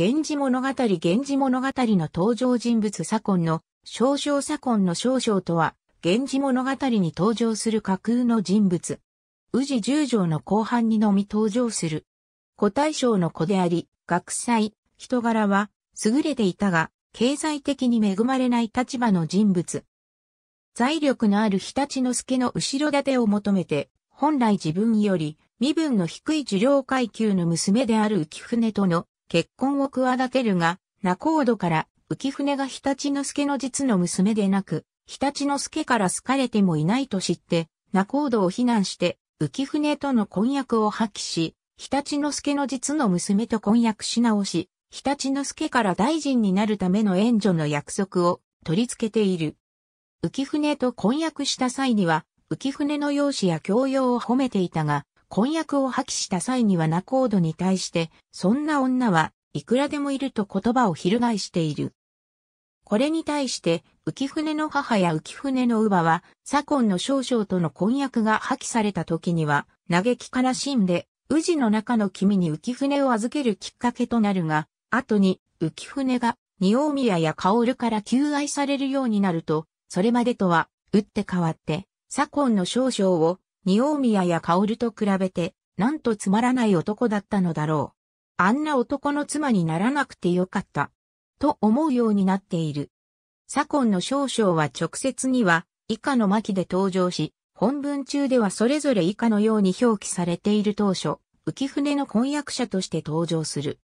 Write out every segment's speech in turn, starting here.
源氏物語源氏物語の登場人物左近の少々左近の少々とは、源氏物語に登場する架空の人物。宇治十条の後半にのみ登場する。古大将の子であり、学祭、人柄は優れていたが、経済的に恵まれない立場の人物。財力のある日立之助の後ろ盾を求めて、本来自分より身分の低い受領階級の娘である浮舟との結婚を企てるが、仲人から浮舟が日立之助の実の娘でなく、日立之助から好かれてもいないと知って、仲人を非難して、浮舟との婚約を破棄し、日立之助の実の娘と婚約し直し、日立之助から大臣になるための援助の約束を取り付けている。浮舟と婚約した際には、浮舟の容姿や教養を褒めていたが、婚約を破棄した際にはードに対して、そんな女はいくらでもいると言葉を翻している。これに対して、浮舟の母や浮舟の乳母は、左近の少々との婚約が破棄された時には、嘆き悲しんで、宇治の中の君に浮舟を預けるきっかけとなるが、後に浮舟が、仁王宮やるから求愛されるようになると、それまでとは、打って変わって、左近の少々を二王宮や薫と比べて、なんとつまらない男だったのだろう。あんな男の妻にならなくてよかった。と思うようになっている。左近の少将は直接には以下の巻で登場し、本文中ではそれぞれ以下のように表記されている当初、浮舟の婚約者として登場する。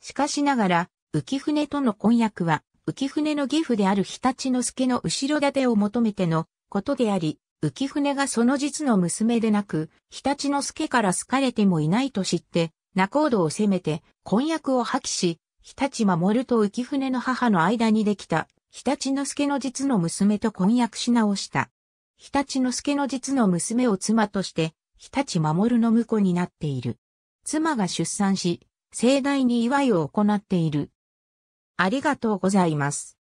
しかしながら、浮舟との婚約は、浮舟の義父である日立之助の後ろ盾を求めてのことであり、浮舟がその実の娘でなく、日立之助から好かれてもいないと知って、仲人を責めて、婚約を破棄し、日立守と浮舟の母の間にできた、日立之助の実の娘と婚約し直した。日立之助の実の娘を妻として、日立守の婿になっている。妻が出産し、盛大に祝いを行っている。ありがとうございます。